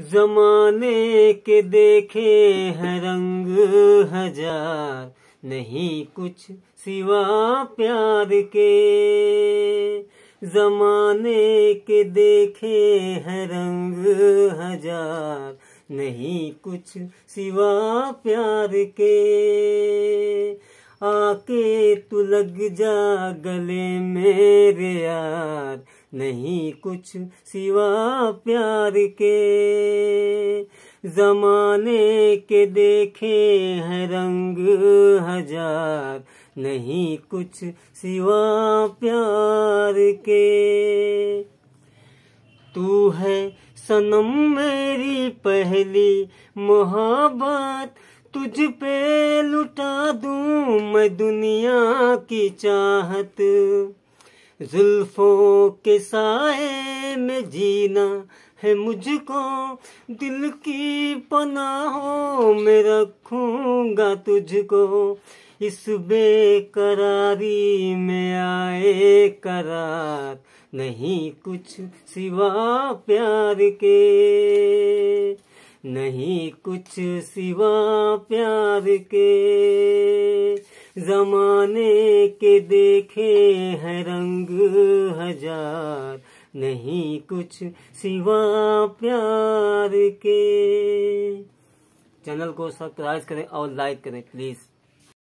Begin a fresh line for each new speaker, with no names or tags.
जमाने के देखे हैं रंग हजार नहीं कुछ सिवा प्यार के जमाने के देखे हैं रंग हजार नहीं कुछ सिवा प्यार के आके तू लग जा गले मेरे यार नहीं कुछ सिवा प्यार के जमाने के देखे हैं रंग हजार नहीं कुछ सिवा प्यार के तू है सनम मेरी पहली मोहब्बत तुझ पे लुटा दू मैं दुनिया की चाहत जुल्फों के साए में जीना है मुझको दिल की पनाहों में रखूंगा तुझको इस बेकरारी में आए करार नहीं कुछ सिवा प्यार के नहीं कुछ सिवा प्यार के जमाने के देखे है रंग हजार नहीं कुछ सिवा प्यार के चैनल को सब्सक्राइब करें और लाइक करें प्लीज़